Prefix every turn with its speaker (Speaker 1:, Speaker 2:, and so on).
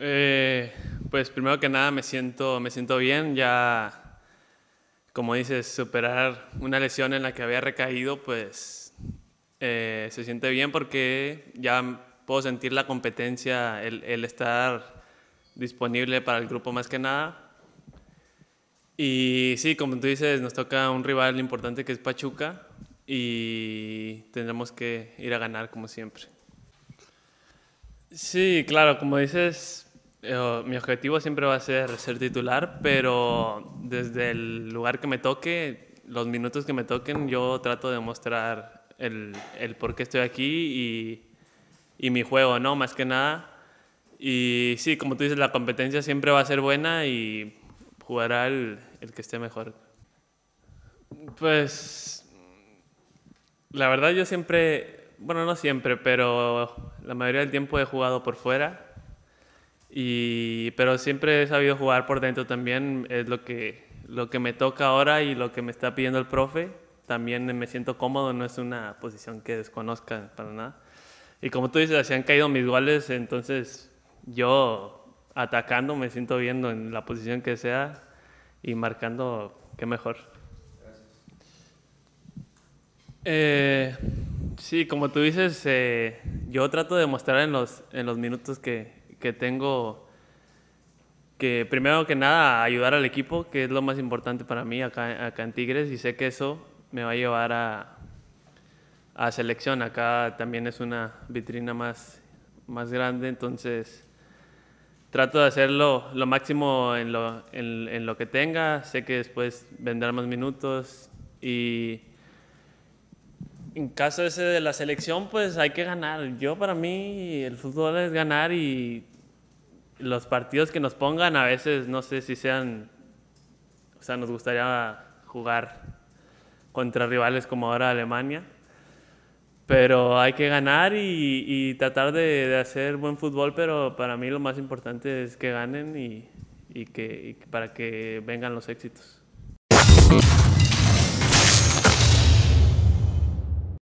Speaker 1: Eh, pues primero que nada me siento, me siento bien, ya como dices, superar una lesión en la que había recaído, pues eh, se siente bien porque ya puedo sentir la competencia, el, el, estar disponible para el grupo más que nada. Y sí, como tú dices, nos toca un rival importante que es Pachuca y tendremos que ir a ganar como siempre. Sí, claro, como dices, eh, oh, mi objetivo siempre va a ser ser titular, pero desde el lugar que me toque, los minutos que me toquen, yo trato de mostrar el, por qué estoy aquí y, mi juego, ¿no? Más que nada. Y sí, como tú dices, la competencia siempre va a ser buena y jugará el que esté mejor. Pues la verdad yo siempre, bueno, no siempre, pero la mayoría del tiempo he jugado por fuera y, pero siempre he sabido jugar por dentro también, es lo que, lo que me toca ahora y lo que me está pidiendo el profe. También me siento cómodo, no es una posición que desconozca para nada. Y como tú dices, se han caído mis goles, entonces yo atacando me siento viendo en la posición que sea y marcando, qué mejor. Eh, sí, como tú dices, eh, yo trato de mostrar en los, en los minutos que, que tengo que primero que nada ayudar al equipo, que es lo más importante para mí acá, acá en Tigres, y sé que eso me va a llevar a, a selección. Acá también es una vitrina más, más grande, entonces trato de hacerlo lo máximo en lo, que tenga. Sé que después vendrán más minutos y en caso ese de la selección, pues hay que ganar. Yo para mí el fútbol es ganar y los partidos que nos pongan a veces no sé si sean, o sea, nos gustaría jugar contra rivales como ahora Alemania, pero hay que ganar y, tratar de, hacer buen fútbol, pero para mí lo más importante es que ganen y, que, y para que vengan los éxitos.